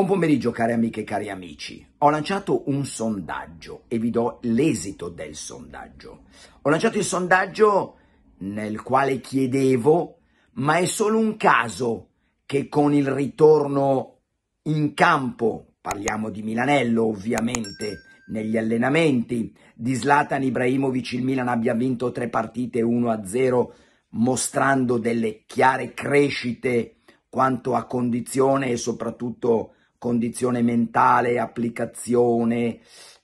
Buon pomeriggio cari amiche e cari amici. Ho lanciato un sondaggio e vi do l'esito del sondaggio. Ho lanciato il sondaggio nel quale chiedevo, ma è solo un caso che con il ritorno in campo, parliamo di Milanello ovviamente, negli allenamenti, di Zlatan Ibrahimovic il Milan abbia vinto tre partite 1-0 mostrando delle chiare crescite quanto a condizione e soprattutto condizione mentale, applicazione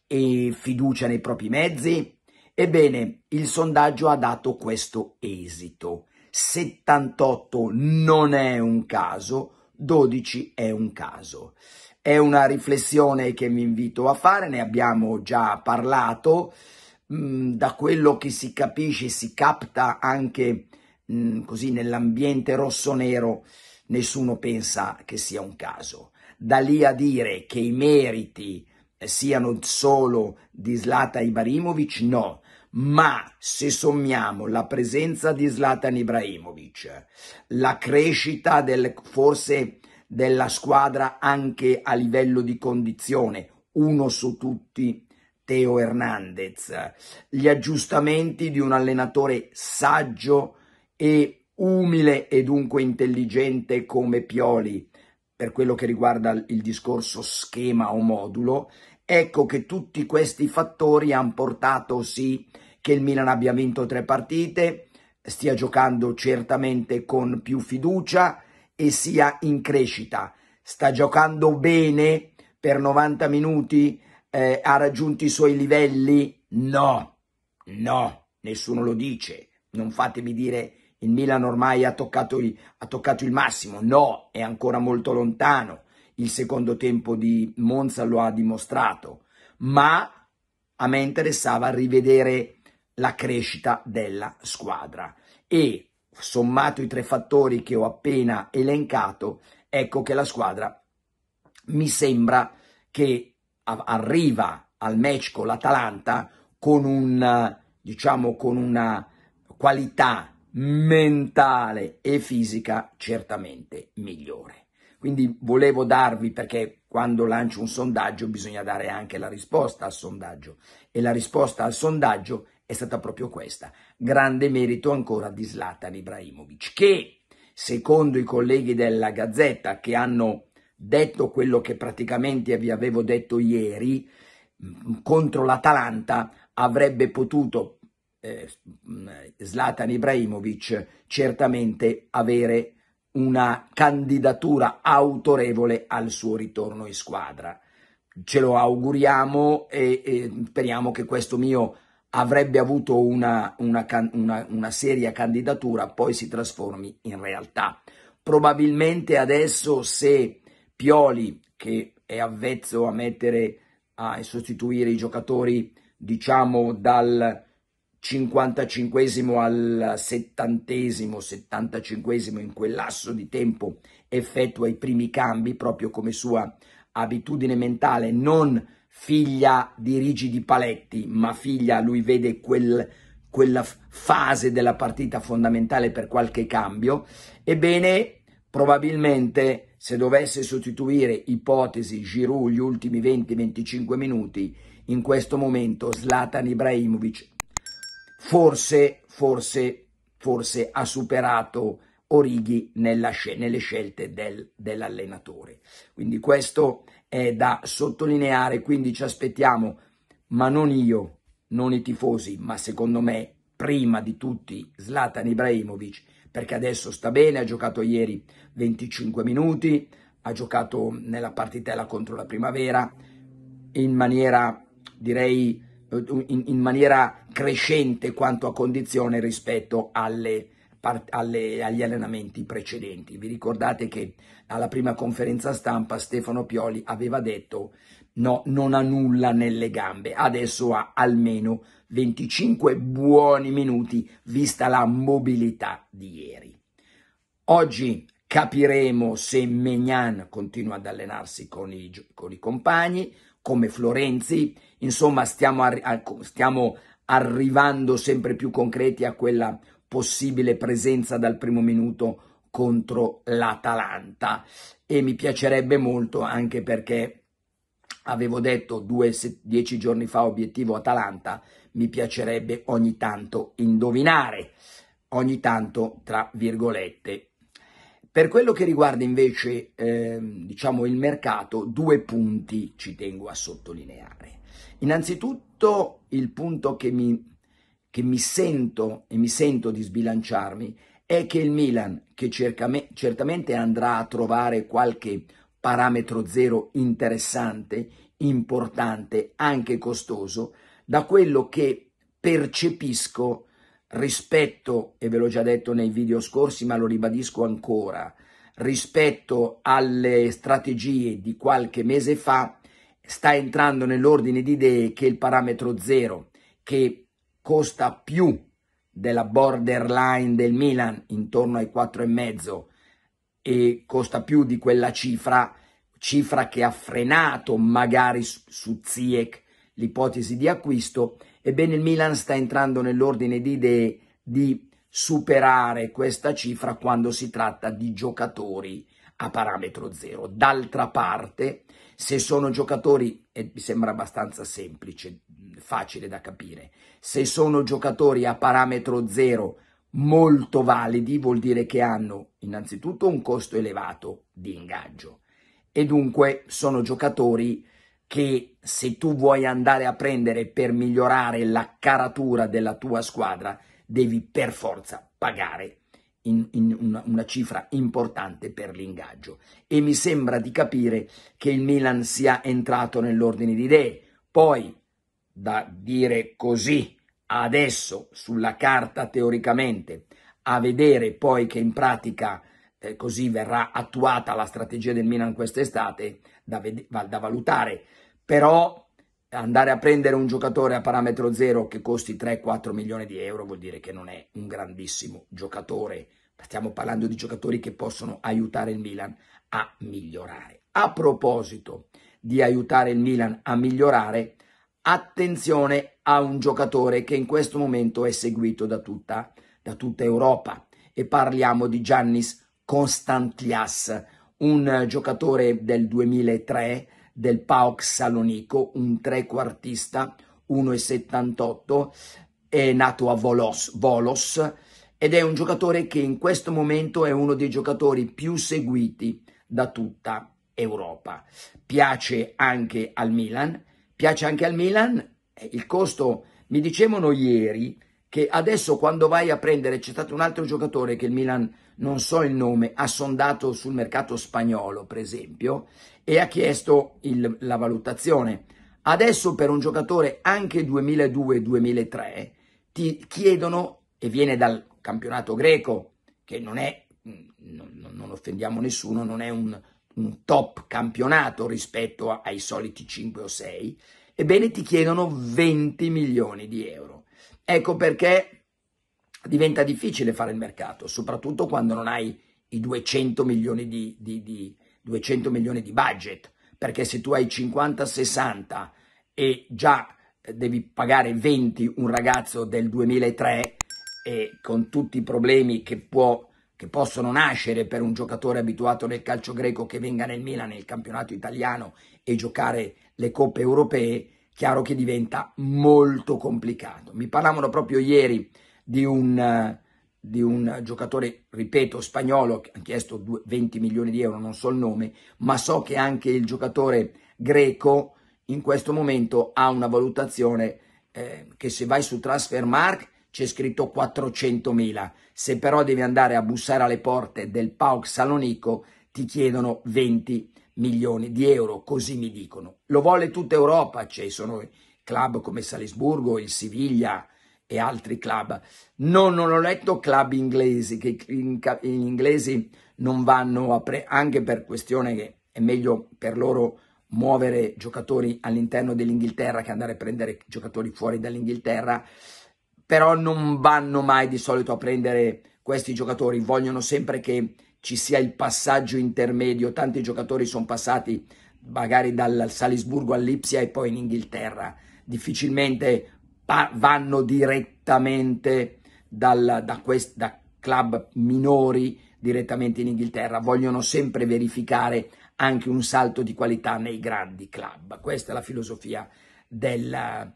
e fiducia nei propri mezzi? Ebbene, il sondaggio ha dato questo esito. 78 non è un caso, 12 è un caso. È una riflessione che vi invito a fare, ne abbiamo già parlato. Mm, da quello che si capisce, si capta anche mm, così nell'ambiente rosso-nero, nessuno pensa che sia un caso. Da lì a dire che i meriti eh, siano solo di Zlatan Ibrahimovic, no. Ma se sommiamo la presenza di Zlatan Ibrahimovic, la crescita del, forse della squadra anche a livello di condizione, uno su tutti Teo Hernandez, gli aggiustamenti di un allenatore saggio e umile e dunque intelligente come Pioli, per quello che riguarda il discorso schema o modulo, ecco che tutti questi fattori hanno portato sì che il Milan abbia vinto tre partite, stia giocando certamente con più fiducia e sia in crescita. Sta giocando bene per 90 minuti, eh, ha raggiunto i suoi livelli? No, no, nessuno lo dice. Non fatemi dire il Milan ormai ha toccato, ha toccato il massimo, no, è ancora molto lontano, il secondo tempo di Monza lo ha dimostrato, ma a me interessava rivedere la crescita della squadra e sommato i tre fattori che ho appena elencato, ecco che la squadra mi sembra che arriva al match con l'Atalanta con un diciamo con una qualità mentale e fisica certamente migliore. Quindi volevo darvi, perché quando lancio un sondaggio bisogna dare anche la risposta al sondaggio e la risposta al sondaggio è stata proprio questa. Grande merito ancora di Zlatan Ibrahimovic che, secondo i colleghi della Gazzetta che hanno detto quello che praticamente vi avevo detto ieri, contro l'Atalanta avrebbe potuto eh, mm, Zlatan Ibrahimovic certamente avere una candidatura autorevole al suo ritorno in squadra. Ce lo auguriamo e, e speriamo che questo mio avrebbe avuto una, una, una, una, seria candidatura, poi si trasformi in realtà. Probabilmente adesso se Pioli, che è avvezzo a mettere, a sostituire i giocatori, diciamo, dal, 55 al 70 esimo 75 esimo in quel lasso di tempo effettua i primi cambi proprio come sua abitudine mentale, non figlia di rigidi paletti, ma figlia, lui vede quel, quella fase della partita fondamentale per qualche cambio, ebbene probabilmente se dovesse sostituire ipotesi Giroud gli ultimi 20-25 minuti, in questo momento Zlatan Ibrahimovic forse, forse, forse ha superato Orighi nella, nelle scelte del, dell'allenatore. Quindi questo è da sottolineare, quindi ci aspettiamo, ma non io, non i tifosi, ma secondo me prima di tutti Zlatan Ibrahimovic, perché adesso sta bene, ha giocato ieri 25 minuti, ha giocato nella partitella contro la Primavera in maniera, direi, in, in maniera crescente quanto a condizione rispetto alle, alle, agli allenamenti precedenti. Vi ricordate che alla prima conferenza stampa Stefano Pioli aveva detto no, non ha nulla nelle gambe, adesso ha almeno 25 buoni minuti vista la mobilità di ieri. Oggi capiremo se Megnan continua ad allenarsi con i, con i compagni, come Florenzi, insomma stiamo, stiamo arrivando sempre più concreti a quella possibile presenza dal primo minuto contro l'Atalanta e mi piacerebbe molto anche perché avevo detto due, se, dieci giorni fa obiettivo Atalanta, mi piacerebbe ogni tanto indovinare, ogni tanto tra virgolette per quello che riguarda invece eh, diciamo il mercato, due punti ci tengo a sottolineare. Innanzitutto il punto che mi, che mi sento e mi sento di sbilanciarmi è che il Milan, che cerca, certamente andrà a trovare qualche parametro zero interessante, importante, anche costoso, da quello che percepisco rispetto, e ve l'ho già detto nei video scorsi, ma lo ribadisco ancora, rispetto alle strategie di qualche mese fa, sta entrando nell'ordine di idee che il parametro zero, che costa più della borderline del Milan, intorno ai 4,5, e costa più di quella cifra, cifra che ha frenato magari su, su ZIEC l'ipotesi di acquisto, Ebbene, il Milan sta entrando nell'ordine di idee di superare questa cifra quando si tratta di giocatori a parametro zero. D'altra parte, se sono giocatori, e mi sembra abbastanza semplice, facile da capire, se sono giocatori a parametro zero molto validi, vuol dire che hanno innanzitutto un costo elevato di ingaggio e dunque sono giocatori che se tu vuoi andare a prendere per migliorare la caratura della tua squadra, devi per forza pagare in, in una, una, cifra importante per l'ingaggio. E mi sembra di capire che il Milan sia entrato nell'ordine di idee. Poi, da dire così, adesso, sulla carta teoricamente, a vedere poi che in pratica eh, così verrà attuata la strategia del Milan quest'estate, da, da valutare, però andare a prendere un giocatore a parametro zero che costi 3-4 milioni di euro vuol dire che non è un grandissimo giocatore. Stiamo parlando di giocatori che possono aiutare il Milan a migliorare. A proposito di aiutare il Milan a migliorare, attenzione a un giocatore che in questo momento è seguito da tutta, da tutta Europa e parliamo di Giannis Constantias, un giocatore del 2003 del PAOK Salonico, un trequartista, 1,78, è nato a Volos, Volos ed è un giocatore che in questo momento è uno dei giocatori più seguiti da tutta Europa. Piace anche al Milan, piace anche al Milan, eh, il costo, mi dicevano ieri, che adesso quando vai a prendere, c'è stato un altro giocatore che il Milan, non so il nome, ha sondato sul mercato spagnolo, per esempio, e ha chiesto il, la valutazione. Adesso per un giocatore anche 2002-2003 ti chiedono, e viene dal campionato greco, che non è, non, non offendiamo nessuno, non è un, un top campionato rispetto ai soliti 5 o 6, ebbene ti chiedono 20 milioni di euro. Ecco perché diventa difficile fare il mercato, soprattutto quando non hai i 200 milioni di, di, di, 200 milioni di budget, perché se tu hai 50-60 e già eh, devi pagare 20 un ragazzo del 2003 e con tutti i problemi che, può, che possono nascere per un giocatore abituato nel calcio greco che venga nel Milan nel campionato italiano e giocare le coppe europee, chiaro che diventa molto complicato. Mi parlavano proprio ieri di un, di un giocatore, ripeto, spagnolo, che ha chiesto 20 milioni di euro, non so il nome, ma so che anche il giocatore greco in questo momento ha una valutazione eh, che se vai su Transfermark c'è scritto 400.000, se però devi andare a bussare alle porte del PAOK Salonico ti chiedono 20 milioni milioni di euro, così mi dicono. Lo vuole tutta Europa, ci cioè sono club come Salisburgo, il Siviglia e altri club. No, non ho letto club inglesi, che gli inglesi non vanno a pre, anche per questione che è meglio per loro muovere giocatori all'interno dell'Inghilterra che andare a prendere giocatori fuori dall'Inghilterra, però non vanno mai di solito a prendere questi giocatori, vogliono sempre che ci sia il passaggio intermedio, tanti giocatori sono passati magari dal Salisburgo all'Ipsia e poi in Inghilterra, difficilmente vanno direttamente dal, da, quest, da club minori direttamente in Inghilterra, vogliono sempre verificare anche un salto di qualità nei grandi club. Questa è la filosofia del,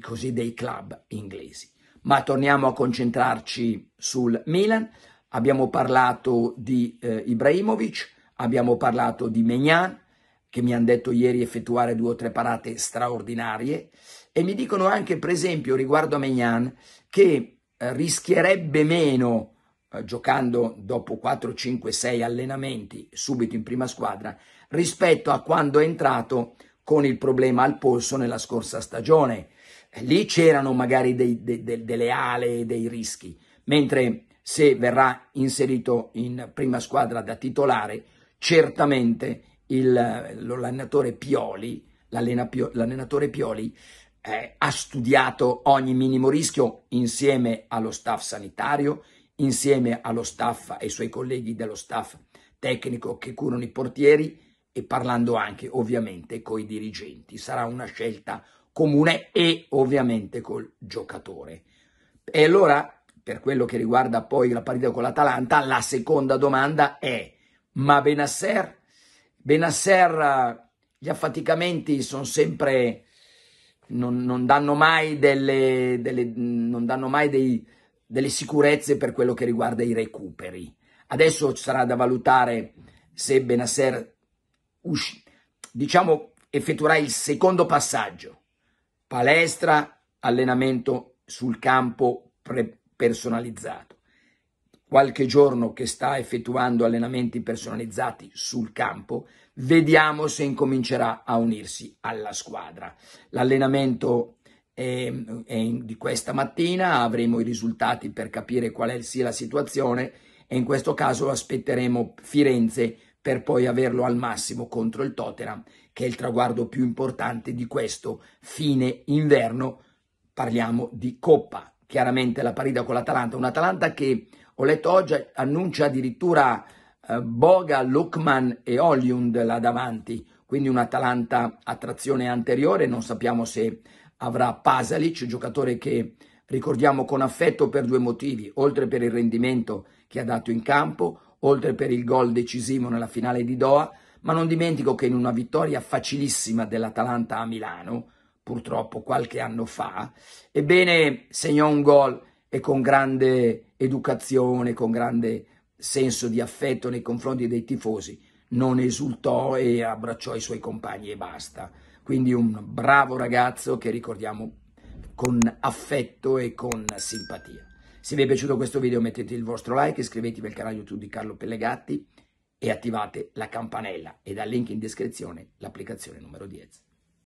così, dei club inglesi. Ma torniamo a concentrarci sul Milan abbiamo parlato di eh, Ibrahimovic, abbiamo parlato di Megnan, che mi hanno detto ieri effettuare due o tre parate straordinarie, e mi dicono anche, per esempio, riguardo a Megnan, che eh, rischierebbe meno, eh, giocando dopo 4, 5, 6 allenamenti, subito in prima squadra, rispetto a quando è entrato con il problema al polso nella scorsa stagione. Lì c'erano magari dei, de, de, delle ale, e dei rischi, mentre se verrà inserito in prima squadra da titolare, certamente l'allenatore Pioli, l'allenatore Pioli eh, ha studiato ogni minimo rischio insieme allo staff sanitario, insieme allo staff e ai suoi colleghi dello staff tecnico che curano i portieri e parlando anche ovviamente con i dirigenti. Sarà una scelta comune e ovviamente col giocatore. E allora per quello che riguarda poi la partita con l'Atalanta, la seconda domanda è, ma Benasser? Benasser, eh, gli affaticamenti sono sempre, non, non danno mai, delle, delle, non danno mai dei, delle sicurezze per quello che riguarda i recuperi. Adesso sarà da valutare se Benasser usci, diciamo, effettuerà il secondo passaggio, palestra, allenamento sul campo preparato, personalizzato. Qualche giorno che sta effettuando allenamenti personalizzati sul campo, vediamo se incomincerà a unirsi alla squadra. L'allenamento è, è di questa mattina, avremo i risultati per capire qual è sia la situazione e in questo caso aspetteremo Firenze per poi averlo al massimo contro il Tottenham, che è il traguardo più importante di questo fine inverno. Parliamo di Coppa chiaramente la parità con l'Atalanta, un'Atalanta che ho letto oggi annuncia addirittura eh, Boga, Lukman e Oliund là davanti, quindi un'Atalanta a trazione anteriore, non sappiamo se avrà Pasalic, giocatore che ricordiamo con affetto per due motivi, oltre per il rendimento che ha dato in campo, oltre per il gol decisivo nella finale di Doha, ma non dimentico che in una vittoria facilissima dell'Atalanta a Milano, purtroppo qualche anno fa, ebbene segnò un gol e con grande educazione, con grande senso di affetto nei confronti dei tifosi, non esultò e abbracciò i suoi compagni e basta. Quindi un bravo ragazzo che ricordiamo con affetto e con simpatia. Se vi è piaciuto questo video mettete il vostro like, iscrivetevi al canale YouTube di Carlo Pellegatti e attivate la campanella e dal link in descrizione l'applicazione numero 10.